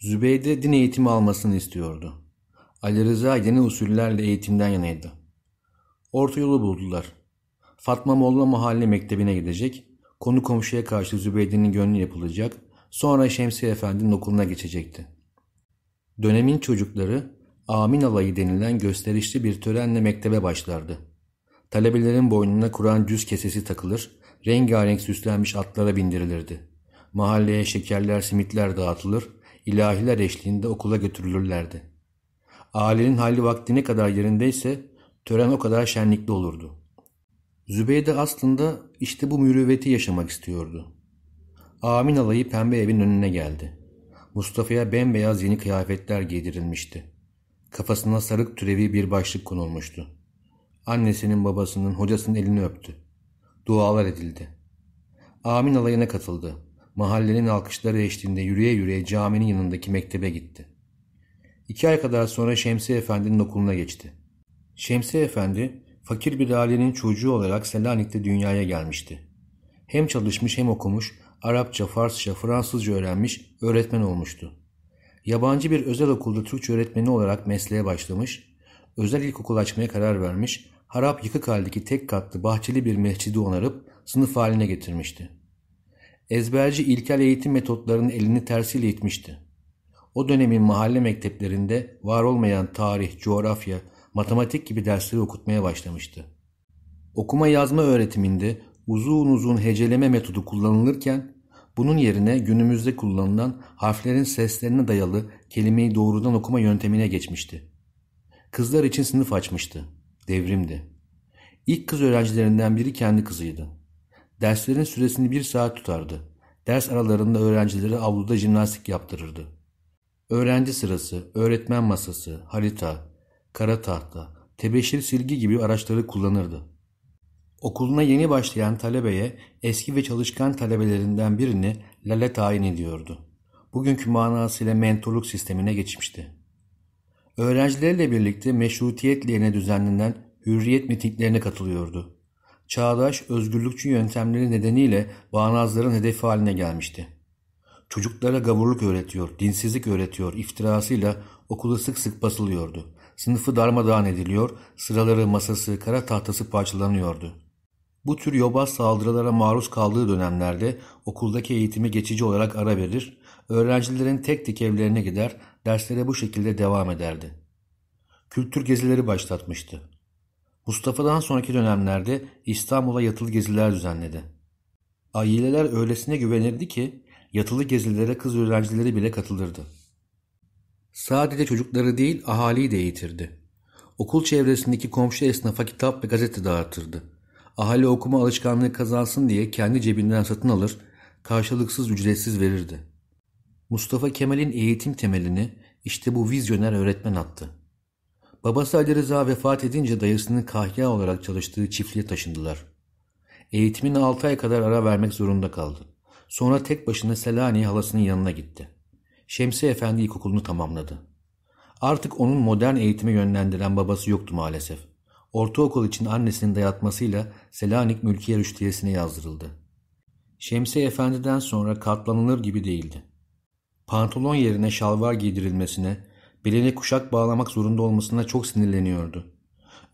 Zübeyde din eğitimi almasını istiyordu. Ali Rıza yeni usullerle eğitimden yanaydı. Orta yolu buldular. Fatma Molla Mahalle Mektebi'ne gidecek, konu komşuya karşı Zübeyde'nin gönlü yapılacak, sonra Şemsi Efendi'nin okuluna geçecekti. Dönemin çocukları Amin alayı denilen gösterişli bir törenle mektebe başlardı. Talebelerin boynuna Kur'an cüz kesesi takılır, rengarenk süslenmiş atlara bindirilirdi. Mahalleye şekerler, simitler dağıtılır, ilahiler eşliğinde okula götürülürlerdi. Ailenin hali vakti ne kadar yerindeyse tören o kadar şenlikli olurdu. Zübeyde aslında işte bu mürüvveti yaşamak istiyordu. Amin alayı pembe evin önüne geldi. Mustafa'ya bembeyaz yeni kıyafetler giydirilmişti. Kafasına sarık türevi bir başlık konulmuştu. Annesinin babasının hocasının elini öptü. Dualar edildi. Amin alayına katıldı mahallenin alkışları eşliğinde yürüye yürüye caminin yanındaki mektebe gitti. İki ay kadar sonra Şemsi Efendi'nin okuluna geçti. Şemsi Efendi, fakir bir ailenin çocuğu olarak Selanik'te dünyaya gelmişti. Hem çalışmış hem okumuş, Arapça, Farsça, Fransızca öğrenmiş, öğretmen olmuştu. Yabancı bir özel okulda Türkçe öğretmeni olarak mesleğe başlamış, özel ilkokul açmaya karar vermiş, harap yıkık haldeki tek katlı bahçeli bir mescidi onarıp sınıf haline getirmişti ezberci ilkel eğitim metotlarının elini tersiyle itmişti. O dönemin mahalle mekteplerinde var olmayan tarih, coğrafya, matematik gibi dersleri okutmaya başlamıştı. Okuma yazma öğretiminde uzun uzun heceleme metodu kullanılırken bunun yerine günümüzde kullanılan harflerin seslerine dayalı kelimeyi doğrudan okuma yöntemine geçmişti. Kızlar için sınıf açmıştı. Devrimdi. İlk kız öğrencilerinden biri kendi kızıydı. Derslerin süresini bir saat tutardı. Ders aralarında öğrencileri avluda jimnastik yaptırırdı. Öğrenci sırası, öğretmen masası, harita, kara tahta, tebeşir silgi gibi araçları kullanırdı. Okuluna yeni başlayan talebeye eski ve çalışkan talebelerinden birini lale tayin ediyordu. Bugünkü manasıyla mentorluk sistemine geçmişti. Öğrencilerle birlikte meşrutiyet lehine düzenlenen hürriyet mitinglerine katılıyordu çağdaş özgürlükçü yöntemleri nedeniyle bağnazların hedefi haline gelmişti. Çocuklara gavurluk öğretiyor, dinsizlik öğretiyor, iftirasıyla okulu sık sık basılıyordu. Sınıfı darmadağın ediliyor, sıraları, masası, kara tahtası parçalanıyordu. Bu tür yobaz saldırılara maruz kaldığı dönemlerde okuldaki eğitimi geçici olarak ara verir, öğrencilerin tek tek evlerine gider, derslere bu şekilde devam ederdi. Kültür gezileri başlatmıştı. Mustafa'dan sonraki dönemlerde İstanbul'a yatılı geziler düzenledi. Aileler öylesine güvenirdi ki yatılı gezilere kız öğrencileri bile katılırdı. Sadece çocukları değil ahaliyi de eğitirdi. Okul çevresindeki komşu esnafa kitap ve gazete dağıtırdı. Ahali okuma alışkanlığı kazansın diye kendi cebinden satın alır, karşılıksız ücretsiz verirdi. Mustafa Kemal'in eğitim temelini işte bu vizyoner öğretmen attı babası Ali Rıza vefat edince dayısının kahya olarak çalıştığı çiftliğe taşındılar. Eğitimini 6 ay kadar ara vermek zorunda kaldı. Sonra tek başına Selanik halasının yanına gitti. Şemsi Efendi ilkokulunu tamamladı. Artık onun modern eğitime yönlendiren babası yoktu maalesef. Ortaokul için annesinin dayatmasıyla Selanik Mülkiye Rüştiyesi'ne yazdırıldı. Şemsi Efendi'den sonra katlanılır gibi değildi. Pantolon yerine şalvar giydirilmesine, Beline kuşak bağlamak zorunda olmasına çok sinirleniyordu.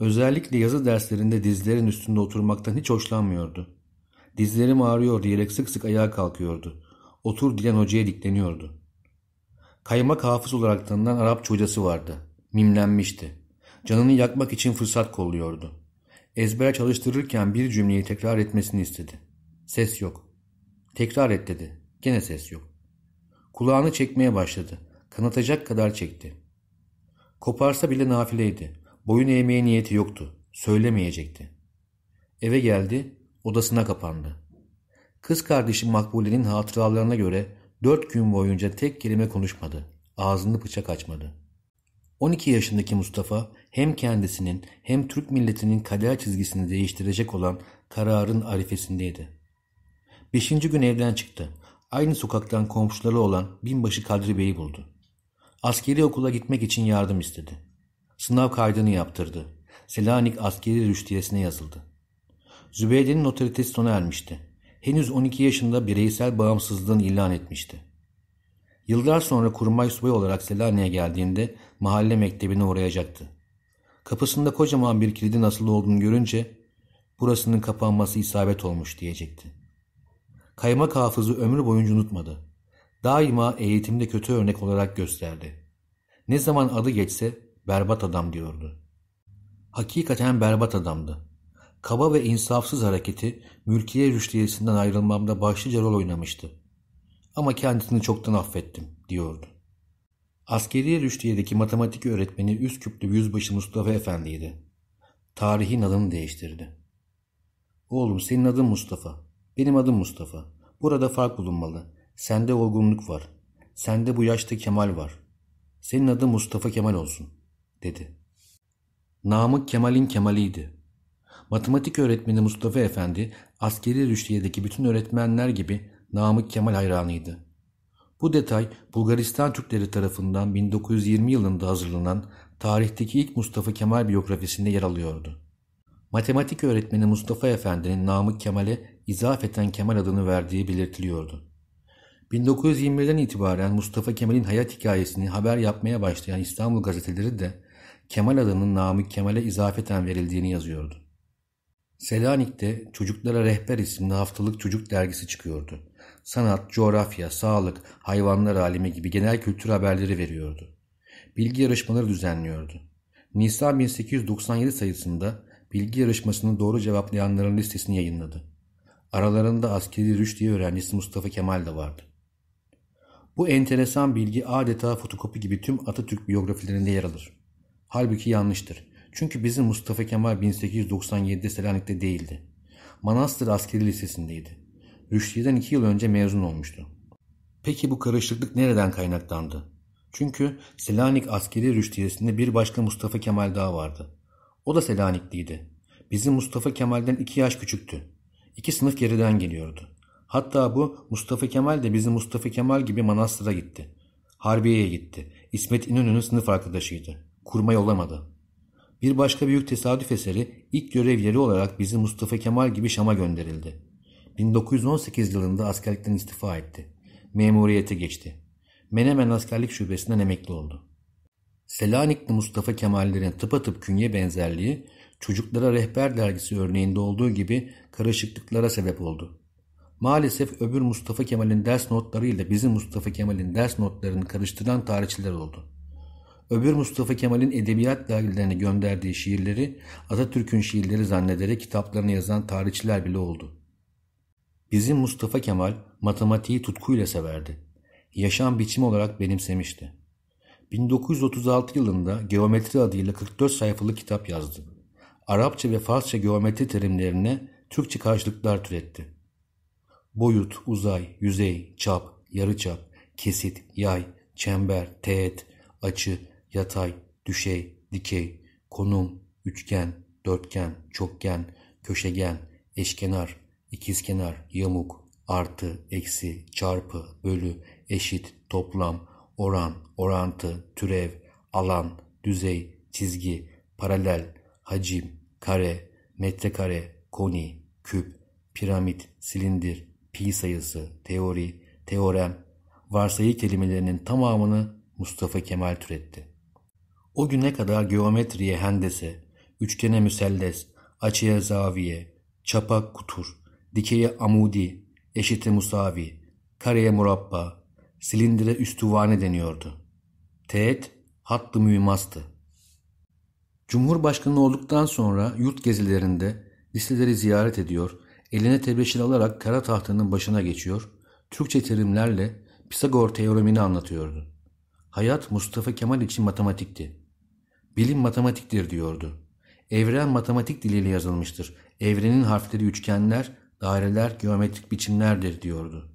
Özellikle yazı derslerinde dizlerin üstünde oturmaktan hiç hoşlanmıyordu. Dizlerim ağrıyor diyerek sık sık ayağa kalkıyordu. Otur diyen hocaya dikleniyordu. Kaymak hafız olarak tanınan Arapça hocası vardı. Mimlenmişti. Canını yakmak için fırsat kolluyordu. Ezber çalıştırırken bir cümleyi tekrar etmesini istedi. Ses yok. Tekrar et dedi. Gene ses yok. Kulağını çekmeye başladı. Kanatacak kadar çekti. Koparsa bile nafileydi. Boyun eğmeye niyeti yoktu. Söylemeyecekti. Eve geldi, odasına kapandı. Kız kardeşi Makbule'nin hatıralarına göre dört gün boyunca tek kelime konuşmadı. Ağzını bıçak açmadı. 12 yaşındaki Mustafa hem kendisinin hem Türk milletinin kader çizgisini değiştirecek olan kararın arifesindeydi. Beşinci gün evden çıktı. Aynı sokaktan komşuları olan binbaşı Kadri Bey'i buldu. Askeri okula gitmek için yardım istedi. Sınav kaydını yaptırdı. Selanik askeri rüştiyesine yazıldı. Zübeyde'nin otoritesi sona ermişti. Henüz 12 yaşında bireysel bağımsızlığını ilan etmişti. Yıllar sonra kurmay subay olarak Selanik'e geldiğinde mahalle mektebine uğrayacaktı. Kapısında kocaman bir kilidin nasıl olduğunu görünce burasının kapanması isabet olmuş diyecekti. Kaymak hafızı ömür boyunca unutmadı daima eğitimde kötü örnek olarak gösterdi. Ne zaman adı geçse berbat adam diyordu. Hakikaten berbat adamdı. Kaba ve insafsız hareketi mülkiye rüştiyesinden ayrılmamda başlıca rol oynamıştı. Ama kendisini çoktan affettim diyordu. Askeri rüştiyedeki matematik öğretmeni Üsküplü Yüzbaşı Mustafa Efendi'ydi. Tarihin adını değiştirdi. Oğlum senin adın Mustafa. Benim adım Mustafa. Burada fark bulunmalı. Sende olgunluk var. Sende bu yaşta Kemal var. Senin adı Mustafa Kemal olsun, dedi. Namık Kemal'in Kemal'iydi. Matematik öğretmeni Mustafa Efendi, askeri rüştiyedeki bütün öğretmenler gibi Namık Kemal hayranıydı. Bu detay Bulgaristan Türkleri tarafından 1920 yılında hazırlanan tarihteki ilk Mustafa Kemal biyografisinde yer alıyordu. Matematik öğretmeni Mustafa Efendi'nin Namık Kemal'e izafeten Kemal adını verdiği belirtiliyordu. 1920'lerden itibaren Mustafa Kemal'in hayat hikayesini haber yapmaya başlayan İstanbul gazeteleri de Kemal adının namı Kemal'e izafeten verildiğini yazıyordu. Selanik'te Çocuklara Rehber isimli haftalık çocuk dergisi çıkıyordu. Sanat, coğrafya, sağlık, hayvanlar alemi gibi genel kültür haberleri veriyordu. Bilgi yarışmaları düzenliyordu. Nisan 1897 sayısında bilgi yarışmasını doğru cevaplayanların listesini yayınladı. Aralarında askeri rüştiye öğrencisi Mustafa Kemal de vardı. Bu enteresan bilgi adeta fotokopi gibi tüm Atatürk biyografilerinde yer alır. Halbuki yanlıştır. Çünkü bizim Mustafa Kemal 1897'de Selanik'te değildi. Manastır Askeri Lisesi'ndeydi. Rüşdiye'den iki yıl önce mezun olmuştu. Peki bu karışıklık nereden kaynaklandı? Çünkü Selanik Askeri Rüşdiyesi'nde bir başka Mustafa Kemal daha vardı. O da Selanikliydi. Bizim Mustafa Kemal'den iki yaş küçüktü. İki sınıf geriden geliyordu. Hatta bu Mustafa Kemal de bizim Mustafa Kemal gibi manastıra gitti. Harbiye'ye gitti. İsmet İnönü'nün sınıf arkadaşıydı. Kurma yollamadı. Bir başka büyük tesadüf eseri ilk görev olarak bizim Mustafa Kemal gibi Şam'a gönderildi. 1918 yılında askerlikten istifa etti. Memuriyete geçti. Menemen Askerlik Şubesi'nden emekli oldu. Selanikli Mustafa Kemal'lerin tıpatıp künye benzerliği çocuklara rehber dergisi örneğinde olduğu gibi karışıklıklara sebep oldu. Maalesef öbür Mustafa Kemal'in ders notlarıyla bizim Mustafa Kemal'in ders notlarını karıştıran tarihçiler oldu. Öbür Mustafa Kemal'in edebiyat dergilerine gönderdiği şiirleri Atatürk'ün şiirleri zannederek kitaplarını yazan tarihçiler bile oldu. Bizim Mustafa Kemal matematiği tutkuyla severdi. Yaşam biçimi olarak benimsemişti. 1936 yılında geometri adıyla 44 sayfalık kitap yazdı. Arapça ve Farsça geometri terimlerine Türkçe karşılıklar türetti. Boyut, uzay, yüzey, çap, yarıçap, kesit, yay, çember, teğet, açı, yatay, düşey, dikey, konum, üçgen, dörtgen, çokgen, köşegen, eşkenar, ikizkenar, yamuk, artı, eksi, çarpı, bölü, eşit, toplam, oran, orantı, türev, alan, düzey, çizgi, paralel, hacim, kare, metrekare, koni, küp, piramit, silindir, pi sayısı, teori, teorem, varsayı kelimelerinin tamamını Mustafa Kemal türetti. O güne kadar geometriye hendese, üçgene müselles, açıya zaviye, çapa kutur, dikeye amudi, eşite musavi, kareye murabba, silindire üstüvane deniyordu. Teğet hattı mühimmastı. Cumhurbaşkanı olduktan sonra yurt gezilerinde listeleri ziyaret ediyor, eline tebeşir alarak kara tahtanın başına geçiyor, Türkçe terimlerle Pisagor teoremini anlatıyordu. Hayat Mustafa Kemal için matematikti. Bilim matematiktir diyordu. Evren matematik diliyle yazılmıştır. Evrenin harfleri üçgenler, daireler, geometrik biçimlerdir diyordu.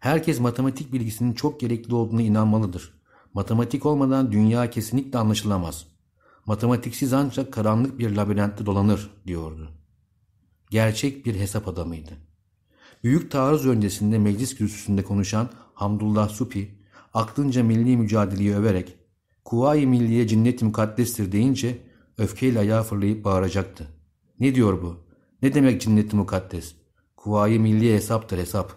Herkes matematik bilgisinin çok gerekli olduğuna inanmalıdır. Matematik olmadan dünya kesinlikle anlaşılamaz. Matematiksiz ancak karanlık bir labirentte dolanır diyordu gerçek bir hesap adamıydı. Büyük taarruz öncesinde meclis kürsüsünde konuşan Hamdullah Supi, aklınca milli mücadeleyi överek Kuvayi Milliye cinnet mukaddestir deyince öfkeyle ayağa fırlayıp bağıracaktı. Ne diyor bu? Ne demek cinnet mukaddes? Kuvayi Milliye hesaptır hesap.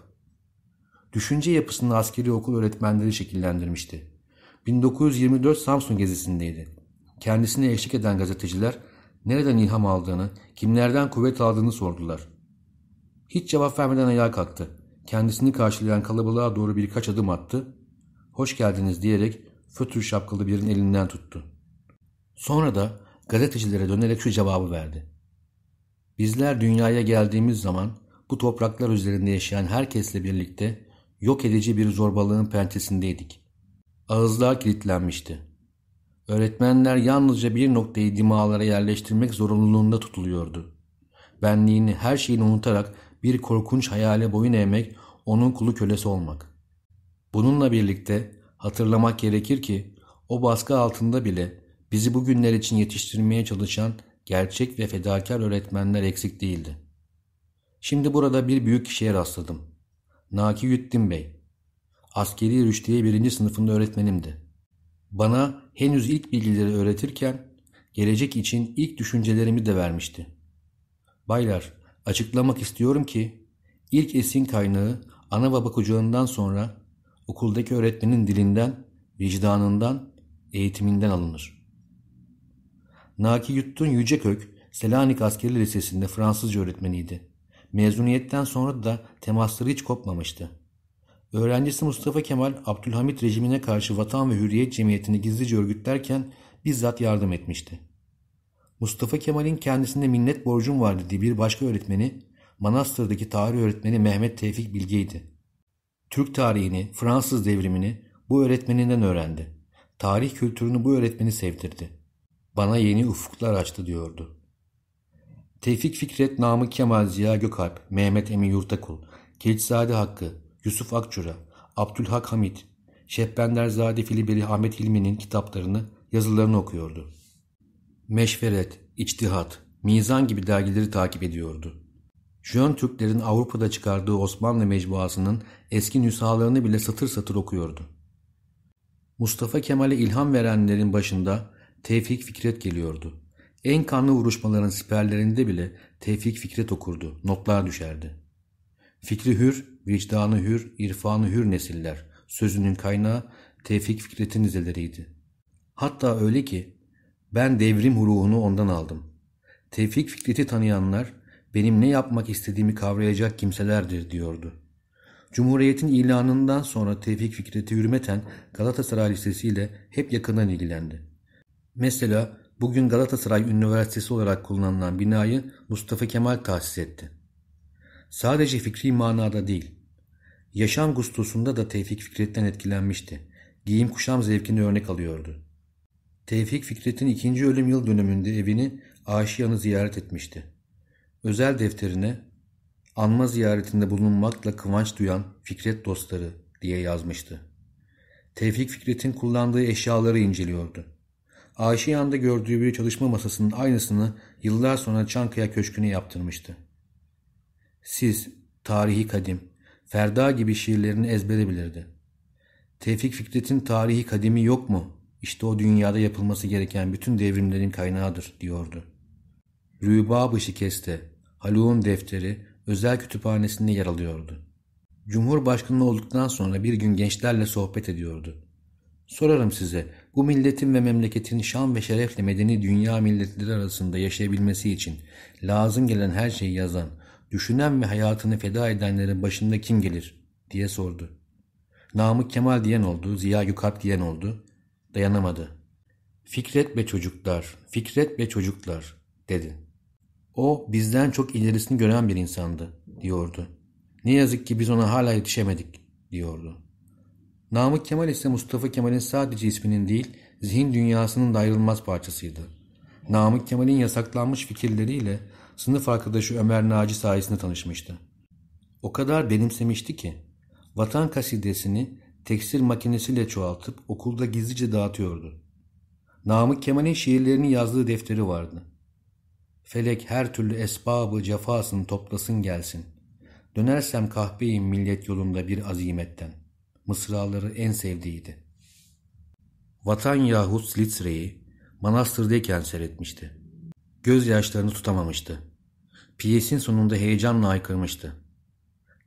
Düşünce yapısını askeri okul öğretmenleri şekillendirmişti. 1924 Samsun gezisindeydi. Kendisine eşlik eden gazeteciler nereden ilham aldığını, kimlerden kuvvet aldığını sordular. Hiç cevap vermeden ayağa kalktı. Kendisini karşılayan kalabalığa doğru birkaç adım attı. Hoş geldiniz diyerek fötür şapkalı birinin elinden tuttu. Sonra da gazetecilere dönerek şu cevabı verdi. Bizler dünyaya geldiğimiz zaman bu topraklar üzerinde yaşayan herkesle birlikte yok edici bir zorbalığın pentesindeydik. Ağızlar kilitlenmişti. Öğretmenler yalnızca bir noktayı dimağlara yerleştirmek zorunluluğunda tutuluyordu. Benliğini, her şeyini unutarak bir korkunç hayale boyun eğmek, onun kulu kölesi olmak. Bununla birlikte hatırlamak gerekir ki o baskı altında bile bizi bugünler için yetiştirmeye çalışan gerçek ve fedakar öğretmenler eksik değildi. Şimdi burada bir büyük kişiye rastladım. Naki Yüttin Bey. Askeri Rüştiye birinci sınıfında öğretmenimdi. Bana henüz ilk bilgileri öğretirken gelecek için ilk düşüncelerimi de vermişti. Baylar, açıklamak istiyorum ki ilk esin kaynağı ana baba kucağından sonra okuldaki öğretmenin dilinden, vicdanından, eğitiminden alınır. Naki Yuttun Yücekök, Selanik Askeri Lisesi'nde Fransızca öğretmeniydi. Mezuniyetten sonra da temasları hiç kopmamıştı. Öğrencisi Mustafa Kemal Abdülhamit rejimine karşı Vatan ve Hürriyet Cemiyeti'ni gizlice örgütlerken bizzat yardım etmişti. Mustafa Kemal'in kendisinde minnet borcum var dediği bir başka öğretmeni Manastır'daki tarih öğretmeni Mehmet Tevfik Bilge'ydi. Türk tarihini, Fransız devrimini bu öğretmeninden öğrendi. Tarih kültürünü bu öğretmeni sevdirdi. Bana yeni ufuklar açtı diyordu. Tevfik Fikret Namık Kemal Ziya Gökalp, Mehmet Emin Yurtakul, Keçzade Hakkı, Yusuf Akçura, Abdülhak Hamid, Şehbenderzade Filibeli Ahmet Hilmi'nin kitaplarını, yazılarını okuyordu. Meşveret, İçtihat, Mizan gibi dergileri takip ediyordu. Jön Türklerin Avrupa'da çıkardığı Osmanlı mecbuasının eski nüshalarını bile satır satır okuyordu. Mustafa Kemal'e ilham verenlerin başında Tevfik Fikret geliyordu. En kanlı vuruşmaların siperlerinde bile Tevfik Fikret okurdu, notlar düşerdi. Fikri hür, vicdanı hür, irfanı hür nesiller. Sözünün kaynağı Tevfik Fikret'in izeleriydi. Hatta öyle ki ben devrim ruhunu ondan aldım. Tevfik Fikret'i tanıyanlar benim ne yapmak istediğimi kavrayacak kimselerdir diyordu. Cumhuriyetin ilanından sonra Tevfik Fikret'i hürmeten Galatasaray Lisesi ile hep yakından ilgilendi. Mesela bugün Galatasaray Üniversitesi olarak kullanılan binayı Mustafa Kemal tahsis etti. Sadece fikri manada değil, yaşam gustusunda da Tevfik Fikret'ten etkilenmişti. Giyim kuşam zevkini örnek alıyordu. Tevfik Fikret'in ikinci ölüm yıl dönümünde evini Aşiyan'ı ziyaret etmişti. Özel defterine anma ziyaretinde bulunmakla kıvanç duyan Fikret dostları diye yazmıştı. Tevfik Fikret'in kullandığı eşyaları inceliyordu. Aşiyan'da gördüğü bir çalışma masasının aynısını yıllar sonra Çankaya Köşkü'ne yaptırmıştı. Siz, tarihi kadim, Ferda gibi şiirlerini ezbere bilirdi. Tevfik Fikret'in tarihi kadimi yok mu? İşte o dünyada yapılması gereken bütün devrimlerin kaynağıdır, diyordu. Rübabı şikeste, Haluk'un defteri özel kütüphanesinde yer alıyordu. Cumhurbaşkanı olduktan sonra bir gün gençlerle sohbet ediyordu. Sorarım size, bu milletin ve memleketin şan ve şerefle medeni dünya milletleri arasında yaşayabilmesi için lazım gelen her şeyi yazan, düşünen ve hayatını feda edenlerin başında kim gelir diye sordu. Namık Kemal diyen oldu, Ziya Gökalp diyen oldu. Dayanamadı. Fikret ve çocuklar, Fikret ve çocuklar dedi. O bizden çok ilerisini gören bir insandı diyordu. Ne yazık ki biz ona hala yetişemedik diyordu. Namık Kemal ise Mustafa Kemal'in sadece isminin değil, zihin dünyasının da ayrılmaz parçasıydı. Namık Kemal'in yasaklanmış fikirleriyle sınıf arkadaşı Ömer Naci sayesinde tanışmıştı. O kadar benimsemişti ki vatan kasidesini tekstil makinesiyle çoğaltıp okulda gizlice dağıtıyordu. Namık Kemal'in şiirlerini yazdığı defteri vardı. Felek her türlü esbabı cefasını toplasın gelsin. Dönersem kahpeyim millet yolunda bir azimetten. Mısraları en sevdiğiydi. Vatan yahut Slitzre'yi manastırdayken seyretmişti. Gözyaşlarını tutamamıştı. Piyesin sonunda heyecanla aykırmıştı.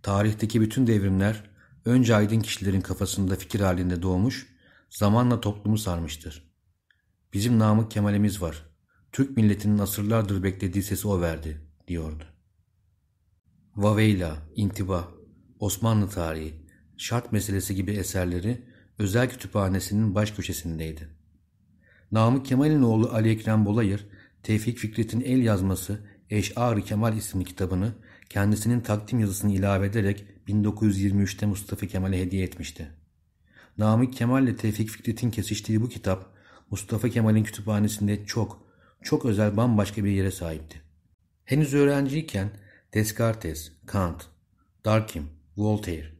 Tarihteki bütün devrimler önce aydın kişilerin kafasında fikir halinde doğmuş, zamanla toplumu sarmıştır. Bizim Namık Kemal'imiz var. Türk milletinin asırlardır beklediği sesi o verdi, diyordu. Vaveyla, İntiba, Osmanlı Tarihi, Şart Meselesi gibi eserleri özel kütüphanesinin baş köşesindeydi. Namık Kemal'in oğlu Ali Ekrem Bolayır, Tevfik Fikret'in el yazması Eş'ar-ı Kemal isimli kitabını kendisinin takdim yazısını ilave ederek 1923'te Mustafa Kemal'e hediye etmişti. Namık Kemal ile Tevfik Fikret'in kesiştiği bu kitap Mustafa Kemal'in kütüphanesinde çok, çok özel bambaşka bir yere sahipti. Henüz öğrenciyken Descartes, Kant, Darkin, Voltaire,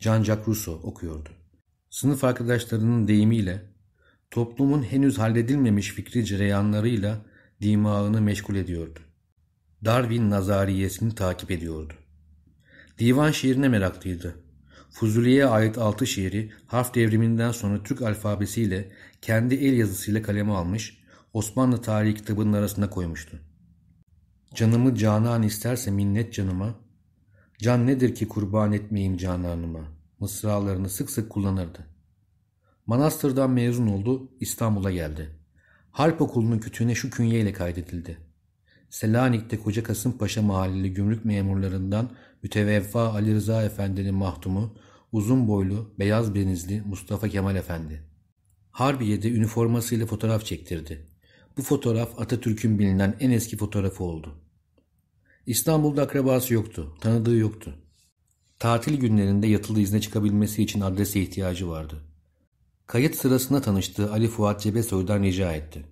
Jean-Jacques Rousseau okuyordu. Sınıf arkadaşlarının deyimiyle toplumun henüz halledilmemiş fikri cereyanlarıyla dimağını meşgul ediyordu. Darwin nazariyesini takip ediyordu. Divan şiirine meraklıydı. Fuzuli'ye ait altı şiiri harf devriminden sonra Türk alfabesiyle kendi el yazısıyla kaleme almış, Osmanlı tarihi kitabının arasına koymuştu. Canımı canan isterse minnet canıma, can nedir ki kurban etmeyeyim cananıma mısralarını sık sık kullanırdı. Manastırdan mezun oldu, İstanbul'a geldi. Harp okulunun kütüğüne şu künyeyle kaydedildi. Selanik'te Koca Kasımpaşa mahalleli gümrük memurlarından müteveffa Ali Rıza Efendi'nin mahtumu, uzun boylu, beyaz benizli Mustafa Kemal Efendi. Harbiye'de üniformasıyla fotoğraf çektirdi. Bu fotoğraf Atatürk'ün bilinen en eski fotoğrafı oldu. İstanbul'da akrabası yoktu, tanıdığı yoktu. Tatil günlerinde yatılı izne çıkabilmesi için adrese ihtiyacı vardı kayıt sırasında tanıştığı Ali Fuat Cebesoy'dan rica etti.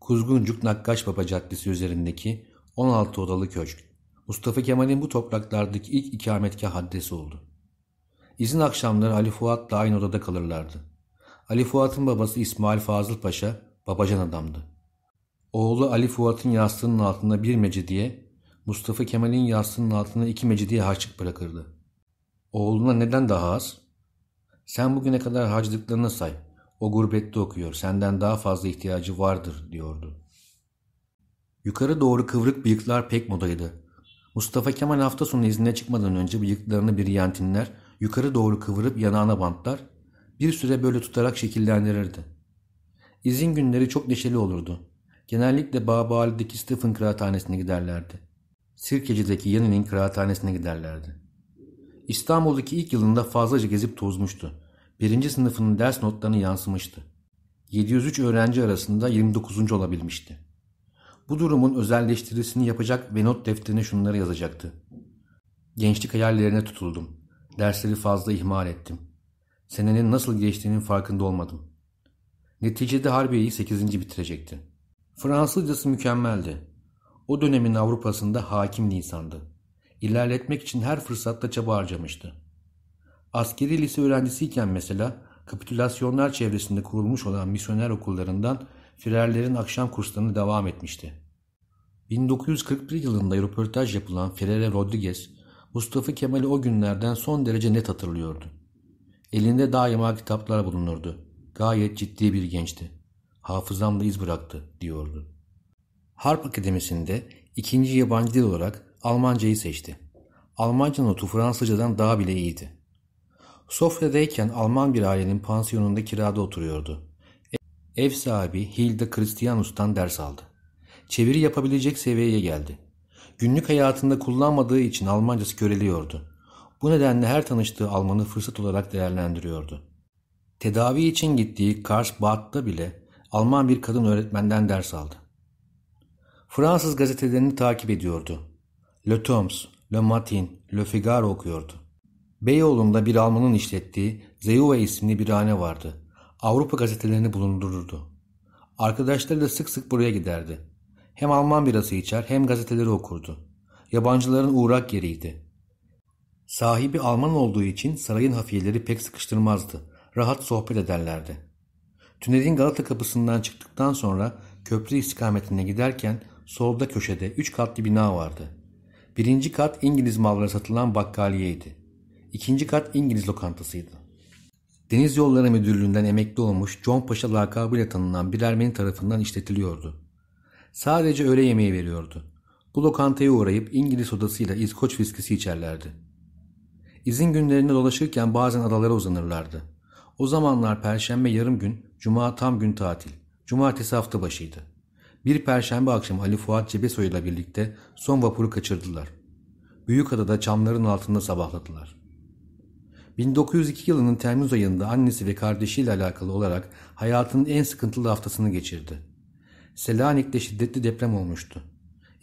Kuzguncuk Nakkaş Baba Caddesi üzerindeki 16 odalı köşk, Mustafa Kemal'in bu topraklardaki ilk ikametgah haddesi oldu. İzin akşamları Ali Fuat da aynı odada kalırlardı. Ali Fuat'ın babası İsmail Fazıl Paşa babacan adamdı. Oğlu Ali Fuat'ın yastığının altında bir mecidiye, Mustafa Kemal'in yastığının altında iki mecidiye harçlık bırakırdı. Oğluna neden daha az? Sen bugüne kadar harcadıklarını say. O gurbette okuyor. Senden daha fazla ihtiyacı vardır diyordu. Yukarı doğru kıvrık bıyıklar pek modaydı. Mustafa Kemal hafta sonu iznine çıkmadan önce bıyıklarını bir yentinler yukarı doğru kıvırıp yanağına bantlar, bir süre böyle tutarak şekillendirirdi. İzin günleri çok neşeli olurdu. Genellikle Babali'deki Stephen kıraathanesine giderlerdi. Sirkeci'deki Yeni'nin kıraathanesine giderlerdi. İstanbul'daki ilk yılında fazlaca gezip tozmuştu birinci sınıfının ders notlarını yansımıştı. 703 öğrenci arasında 29. olabilmişti. Bu durumun özelleştirisini yapacak ve not defterine şunları yazacaktı. Gençlik hayallerine tutuldum. Dersleri fazla ihmal ettim. Senenin nasıl geçtiğinin farkında olmadım. Neticede Harbiye'yi 8. bitirecekti. Fransızcası mükemmeldi. O dönemin Avrupa'sında hakim insandı. İlerletmek için her fırsatta çaba harcamıştı. Askeri lise öğrencisiyken mesela kapitülasyonlar çevresinde kurulmuş olan misyoner okullarından Firerlerin akşam kurslarını devam etmişti. 1941 yılında röportaj yapılan Ferere Rodriguez, Mustafa Kemal'i o günlerden son derece net hatırlıyordu. Elinde daima kitaplar bulunurdu. Gayet ciddi bir gençti. Hafızamda iz bıraktı, diyordu. Harp Akademisi'nde ikinci yabancı dil olarak Almancayı seçti. Almanca notu Fransızcadan daha bile iyiydi. Sofya'dayken Alman bir ailenin pansiyonunda kirada oturuyordu. E, ev sahibi Hilda Christianus'tan ders aldı. Çeviri yapabilecek seviyeye geldi. Günlük hayatında kullanmadığı için Almancası köreliyordu. Bu nedenle her tanıştığı Alman'ı fırsat olarak değerlendiriyordu. Tedavi için gittiği Karlsbad'da bile Alman bir kadın öğretmenden ders aldı. Fransız gazetelerini takip ediyordu. Le Temps, Le Matin, Le Figaro okuyordu. Beyoğlu'nda bir Alman'ın işlettiği Zeyuva isimli bir hane vardı. Avrupa gazetelerini bulundururdu. Arkadaşları da sık sık buraya giderdi. Hem Alman birası içer hem gazeteleri okurdu. Yabancıların uğrak yeriydi. Sahibi Alman olduğu için sarayın hafiyeleri pek sıkıştırmazdı. Rahat sohbet ederlerdi. Tünelin Galata kapısından çıktıktan sonra köprü istikametine giderken solda köşede üç katlı bina vardı. Birinci kat İngiliz mallara satılan bakkaliyeydi. İkinci kat İngiliz lokantasıydı. Deniz Yolları Müdürlüğü'nden emekli olmuş John Paşa lakabıyla tanınan bir Ermeni tarafından işletiliyordu. Sadece öğle yemeği veriyordu. Bu lokantaya uğrayıp İngiliz odasıyla İskoç viskisi içerlerdi. İzin günlerinde dolaşırken bazen adalara uzanırlardı. O zamanlar perşembe yarım gün, cuma tam gün tatil. Cumartesi hafta başıydı. Bir perşembe akşamı Ali Fuat Cebesoy ile birlikte son vapuru kaçırdılar. Büyük Büyükada'da çamların altında sabahladılar. 1902 yılının Temmuz ayında annesi ve kardeşiyle alakalı olarak hayatının en sıkıntılı haftasını geçirdi. Selanik'te şiddetli deprem olmuştu.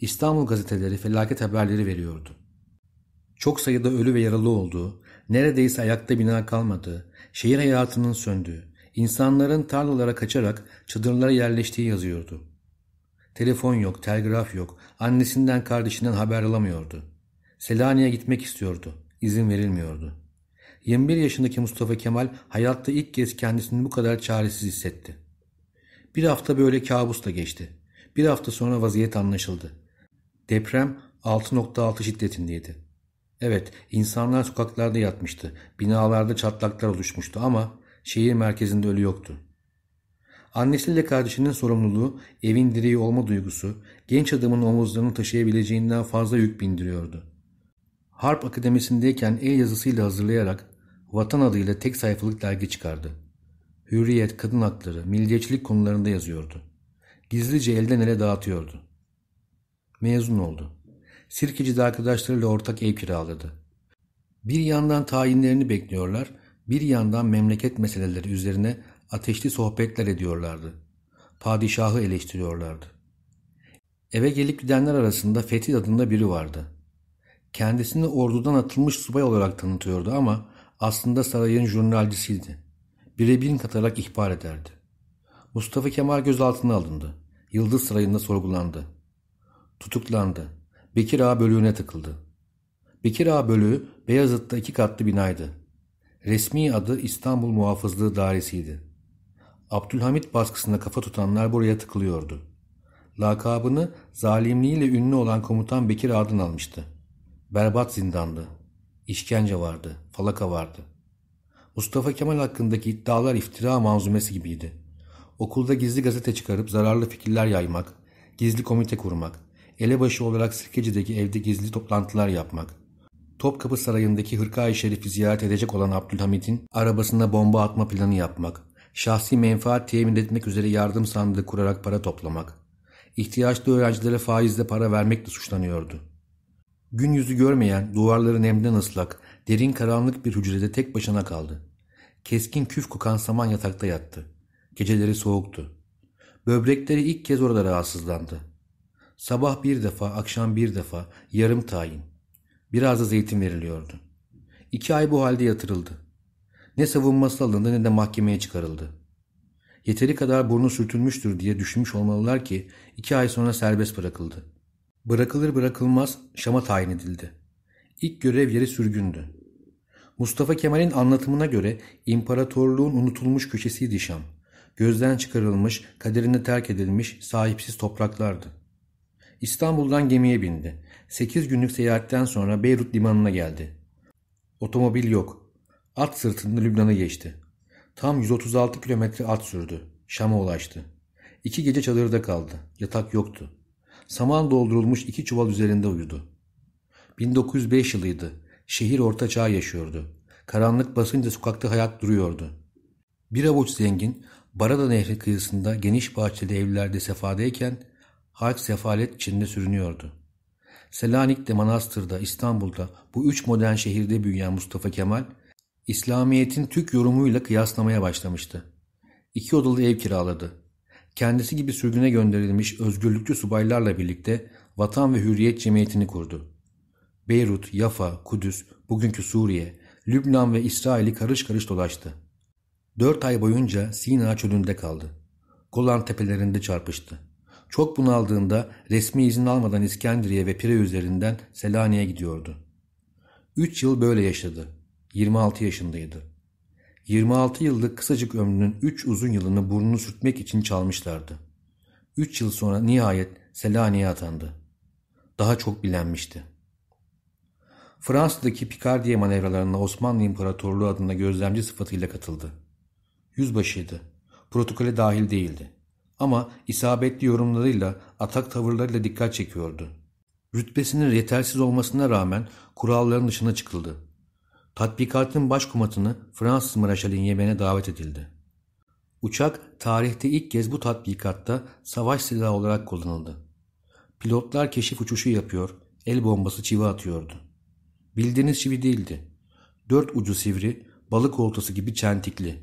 İstanbul gazeteleri felaket haberleri veriyordu. Çok sayıda ölü ve yaralı olduğu, neredeyse ayakta bina kalmadığı, şehir hayatının söndüğü, insanların tarlalara kaçarak çadırlara yerleştiği yazıyordu. Telefon yok, telgraf yok, annesinden kardeşinden haber alamıyordu. Selanik'e gitmek istiyordu, izin verilmiyordu.'' 21 yaşındaki Mustafa Kemal hayatta ilk kez kendisini bu kadar çaresiz hissetti. Bir hafta böyle kabusla geçti. Bir hafta sonra vaziyet anlaşıldı. Deprem 6.6 şiddetindeydi. Evet, insanlar sokaklarda yatmıştı. Binalarda çatlaklar oluşmuştu ama şehir merkezinde ölü yoktu. Annesiyle kardeşinin sorumluluğu, evin direği olma duygusu, genç adamın omuzlarını taşıyabileceğinden fazla yük bindiriyordu. Harp Akademisi'ndeyken el yazısıyla hazırlayarak Vatan adıyla tek sayfalık dergi çıkardı. Hürriyet, kadın hakları, milliyetçilik konularında yazıyordu. Gizlice elden ele dağıtıyordu. Mezun oldu. Sirkeci de arkadaşlarıyla ortak ev kiraladı. Bir yandan tayinlerini bekliyorlar, bir yandan memleket meseleleri üzerine ateşli sohbetler ediyorlardı. Padişahı eleştiriyorlardı. Eve gelip gidenler arasında Fethi adında biri vardı. Kendisini ordudan atılmış subay olarak tanıtıyordu ama aslında sarayın jurnalcisiydi. Bire bin katarak ihbar ederdi. Mustafa Kemal gözaltına alındı. Yıldız Sarayı'nda sorgulandı. Tutuklandı. Bekir Ağa bölüğüne tıkıldı. Bekir Ağa bölüğü Beyazıt'ta iki katlı binaydı. Resmi adı İstanbul Muhafızlığı Dairesi'ydi. Abdülhamit baskısında kafa tutanlar buraya tıkılıyordu. Lakabını zalimliğiyle ünlü olan komutan Bekir Ağa'dan almıştı. Berbat zindandı işkence vardı, falaka vardı. Mustafa Kemal hakkındaki iddialar iftira manzumesi gibiydi. Okulda gizli gazete çıkarıp zararlı fikirler yaymak, gizli komite kurmak, elebaşı olarak Sirkeci'deki evde gizli toplantılar yapmak, Topkapı Sarayı'ndaki Hırka-i Şerif'i ziyaret edecek olan Abdülhamid'in arabasına bomba atma planı yapmak, şahsi menfaat temin etmek üzere yardım sandığı kurarak para toplamak, ihtiyaçlı öğrencilere faizle para vermekle suçlanıyordu. Gün yüzü görmeyen, duvarları nemden ıslak, derin karanlık bir hücrede tek başına kaldı. Keskin küf kokan saman yatakta yattı. Geceleri soğuktu. Böbrekleri ilk kez orada rahatsızlandı. Sabah bir defa, akşam bir defa, yarım tayin. Biraz da zeytin veriliyordu. İki ay bu halde yatırıldı. Ne savunması alındı ne de mahkemeye çıkarıldı. Yeteri kadar burnu sürtülmüştür diye düşünmüş olmalılar ki iki ay sonra serbest bırakıldı.'' Bırakılır bırakılmaz Şam'a tayin edildi. İlk görev yeri sürgündü. Mustafa Kemal'in anlatımına göre imparatorluğun unutulmuş köşesiydi Şam. Gözden çıkarılmış, kaderine terk edilmiş, sahipsiz topraklardı. İstanbul'dan gemiye bindi. 8 günlük seyahatten sonra Beyrut limanına geldi. Otomobil yok. At sırtında Lübnan'a geçti. Tam 136 kilometre at sürdü. Şam'a ulaştı. İki gece çadırda kaldı. Yatak yoktu saman doldurulmuş iki çuval üzerinde uyudu. 1905 yılıydı. Şehir orta çağ yaşıyordu. Karanlık basınca sokakta hayat duruyordu. Bir avuç zengin, Barada Nehri kıyısında geniş bahçeli evlerde sefadeyken halk sefalet içinde sürünüyordu. Selanik'te, Manastır'da, İstanbul'da bu üç modern şehirde büyüyen Mustafa Kemal, İslamiyet'in Türk yorumuyla kıyaslamaya başlamıştı. İki odalı ev kiraladı. Kendisi gibi sürgüne gönderilmiş özgürlükçü subaylarla birlikte Vatan ve Hürriyet Cemiyeti'ni kurdu. Beyrut, Yafa, Kudüs, bugünkü Suriye, Lübnan ve İsrail'i karış karış dolaştı. Dört ay boyunca Sina çölünde kaldı. Golan tepelerinde çarpıştı. Çok bunaldığında resmi izin almadan İskenderiye ve Pire üzerinden Selanik'e gidiyordu. Üç yıl böyle yaşadı. 26 yaşındaydı. 26 yıllık kısacık ömrünün 3 uzun yılını burnunu sürtmek için çalmışlardı. 3 yıl sonra nihayet Selanik'e atandı. Daha çok bilenmişti. Fransa'daki Picardie manevralarına Osmanlı İmparatorluğu adına gözlemci sıfatıyla katıldı. Yüzbaşıydı. Protokole dahil değildi. Ama isabetli yorumlarıyla, atak tavırlarıyla dikkat çekiyordu. Rütbesinin yetersiz olmasına rağmen kuralların dışına çıkıldı. Tatbikatın başkomutanı Fransız Maraşali Yemen'e davet edildi. Uçak tarihte ilk kez bu tatbikatta savaş silahı olarak kullanıldı. Pilotlar keşif uçuşu yapıyor, el bombası çivi atıyordu. Bildiğiniz çivi değildi. Dört ucu sivri, balık oltası gibi çentikli.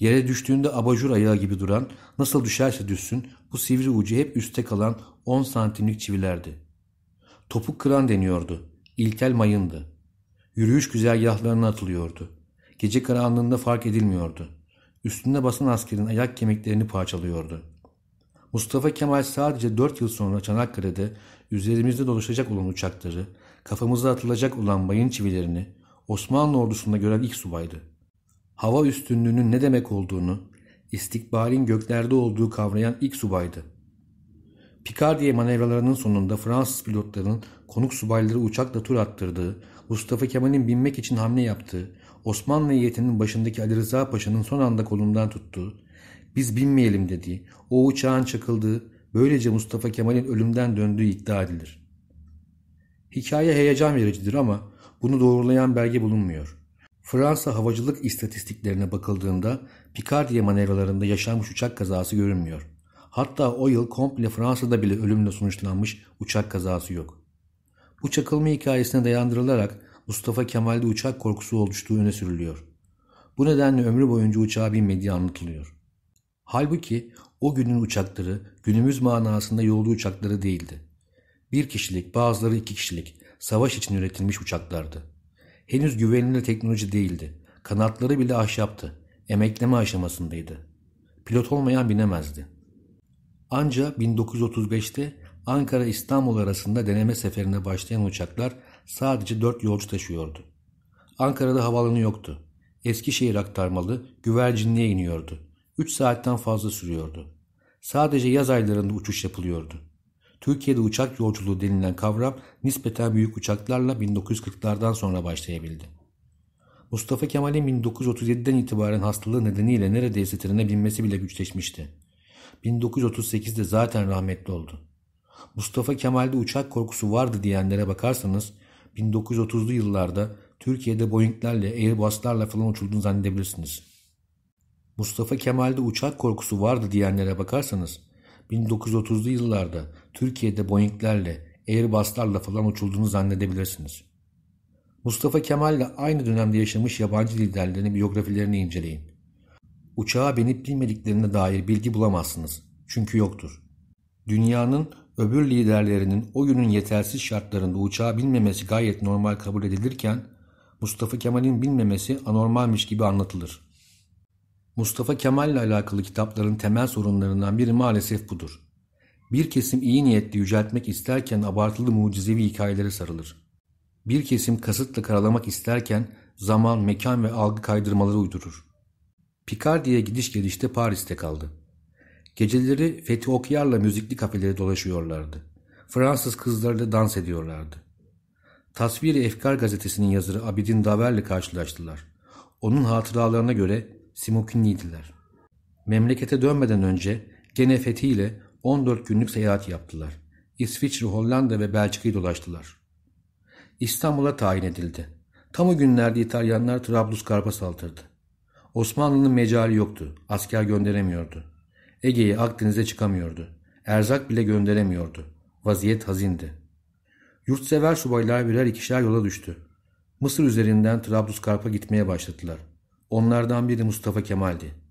Yere düştüğünde abajur ayağı gibi duran, nasıl düşerse düşsün bu sivri ucu hep üstte kalan 10 santimlik çivilerdi. Topuk kıran deniyordu. İlkel mayındı. Yürüyüş güzergahlarına atılıyordu. Gece karanlığında fark edilmiyordu. Üstünde basın askerin ayak kemiklerini parçalıyordu. Mustafa Kemal sadece 4 yıl sonra Çanakkale'de üzerimizde dolaşacak olan uçakları, kafamıza atılacak olan mayın çivilerini Osmanlı ordusunda gören ilk subaydı. Hava üstünlüğünün ne demek olduğunu, istikbalin göklerde olduğu kavrayan ilk subaydı. Picardiye manevralarının sonunda Fransız pilotlarının konuk subayları uçakla tur attırdığı Mustafa Kemal'in binmek için hamle yaptığı, Osmanlı heyetinin başındaki Ali Rıza Paşa'nın son anda kolundan tuttuğu, biz binmeyelim dediği, o uçağın çakıldığı, böylece Mustafa Kemal'in ölümden döndüğü iddia edilir. Hikaye heyecan vericidir ama bunu doğrulayan belge bulunmuyor. Fransa havacılık istatistiklerine bakıldığında Pikardiya manevralarında yaşanmış uçak kazası görünmüyor. Hatta o yıl komple Fransa'da bile ölümle sonuçlanmış uçak kazası yok.'' Bu çakılma hikayesine dayandırılarak Mustafa Kemal'de uçak korkusu oluştuğu öne sürülüyor. Bu nedenle ömrü boyunca uçağa binmediği anlatılıyor. Halbuki o günün uçakları günümüz manasında yolcu uçakları değildi. Bir kişilik, bazıları iki kişilik, savaş için üretilmiş uçaklardı. Henüz güvenilir teknoloji değildi. Kanatları bile ahşaptı. Emekleme aşamasındaydı. Pilot olmayan binemezdi. Anca 1935'te Ankara-İstanbul arasında deneme seferine başlayan uçaklar sadece 4 yolcu taşıyordu. Ankara'da havalanı yoktu. Eskişehir aktarmalı güvercinliğe iniyordu. 3 saatten fazla sürüyordu. Sadece yaz aylarında uçuş yapılıyordu. Türkiye'de uçak yolculuğu denilen kavram nispeten büyük uçaklarla 1940'lardan sonra başlayabildi. Mustafa Kemal'in 1937'den itibaren hastalığı nedeniyle neredeyse trene binmesi bile güçleşmişti. 1938'de zaten rahmetli oldu. Mustafa Kemal'de uçak korkusu vardı diyenlere bakarsanız 1930'lu yıllarda Türkiye'de Boeing'lerle, Airbus'larla falan uçulduğunu zannedebilirsiniz. Mustafa Kemal'de uçak korkusu vardı diyenlere bakarsanız 1930'lu yıllarda Türkiye'de Boeing'lerle, Airbus'larla falan uçulduğunu zannedebilirsiniz. Mustafa Kemal ile aynı dönemde yaşamış yabancı liderlerin biyografilerini inceleyin. Uçağa binip bilmediklerine dair bilgi bulamazsınız. Çünkü yoktur. Dünyanın öbür liderlerinin o günün yetersiz şartlarında uçağa binmemesi gayet normal kabul edilirken Mustafa Kemal'in binmemesi anormalmiş gibi anlatılır. Mustafa Kemal ile alakalı kitapların temel sorunlarından biri maalesef budur. Bir kesim iyi niyetli yüceltmek isterken abartılı mucizevi hikayelere sarılır. Bir kesim kasıtlı karalamak isterken zaman, mekan ve algı kaydırmaları uydurur. Picardy'ye gidiş gelişte Paris'te kaldı. Geceleri Fethi Okyar'la müzikli kafeleri dolaşıyorlardı. Fransız kızları da dans ediyorlardı. Tasviri Efkar gazetesinin yazarı Abidin Daver'le karşılaştılar. Onun hatıralarına göre Simokinliydiler. Memlekete dönmeden önce gene Fethi ile 14 günlük seyahat yaptılar. İsviçre, Hollanda ve Belçika'yı dolaştılar. İstanbul'a tayin edildi. Tam o günlerde İtalyanlar Trablusgarp'a saldırdı. Osmanlı'nın mecali yoktu. Asker gönderemiyordu. Ege'yi Akdeniz'e çıkamıyordu. Erzak bile gönderemiyordu. Vaziyet hazindi. Yurtsever subaylar birer ikişer yola düştü. Mısır üzerinden Trabluskarp'a gitmeye başladılar. Onlardan biri Mustafa Kemal'di.